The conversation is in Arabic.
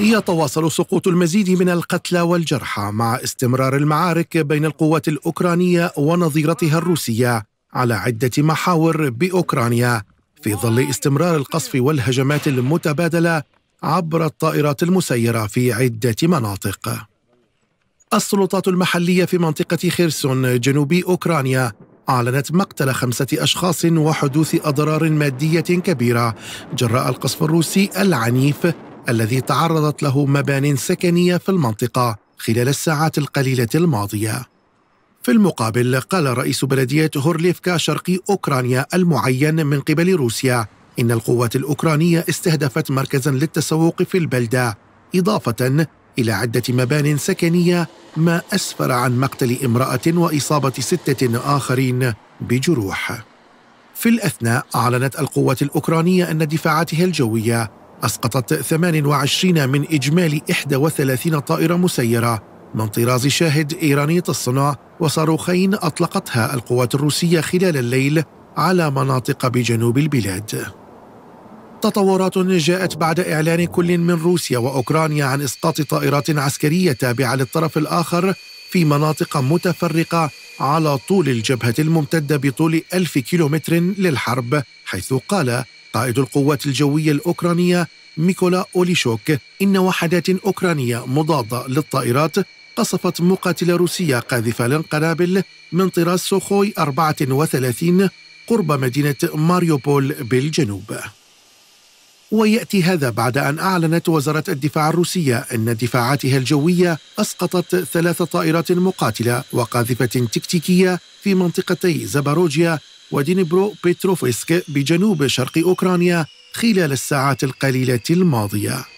يتواصل سقوط المزيد من القتلى والجرحى مع استمرار المعارك بين القوات الأوكرانية ونظيرتها الروسية على عدة محاور بأوكرانيا في ظل استمرار القصف والهجمات المتبادلة عبر الطائرات المسيرة في عدة مناطق السلطات المحلية في منطقة خيرسون جنوب أوكرانيا أعلنت مقتل خمسة أشخاص وحدوث أضرار مادية كبيرة جراء القصف الروسي العنيف الذي تعرضت له مبان سكنية في المنطقة خلال الساعات القليلة الماضية. في المقابل قال رئيس بلدية هورليفكا شرقي أوكرانيا المعين من قبل روسيا إن القوات الأوكرانية استهدفت مركزا للتسوق في البلدة إضافة إلى عدة مبان سكنية ما أسفر عن مقتل امرأة وإصابة ستة آخرين بجروح في الأثناء أعلنت القوات الأوكرانية أن دفاعاتها الجوية أسقطت 28 من إجمالي 31 طائرة مسيرة من طراز شاهد إيراني الصنع وصاروخين أطلقتها القوات الروسية خلال الليل على مناطق بجنوب البلاد تطورات جاءت بعد إعلان كل من روسيا وأوكرانيا عن إسقاط طائرات عسكرية تابعة للطرف الآخر في مناطق متفرقة على طول الجبهة الممتدة بطول ألف كيلومتر للحرب حيث قال قائد القوات الجوية الأوكرانية ميكولا أوليشوك إن وحدات أوكرانية مضادة للطائرات قصفت مقاتلة روسية قاذفة للقنابل من طراز سوخوي 34 قرب مدينة ماريوبول بالجنوب ويأتي هذا بعد أن أعلنت وزارة الدفاع الروسية أن دفاعاتها الجوية أسقطت ثلاث طائرات مقاتلة وقاذفة تكتيكية في منطقتي زاباروجيا ودينبرو بيتروفسك بجنوب شرق أوكرانيا خلال الساعات القليلة الماضية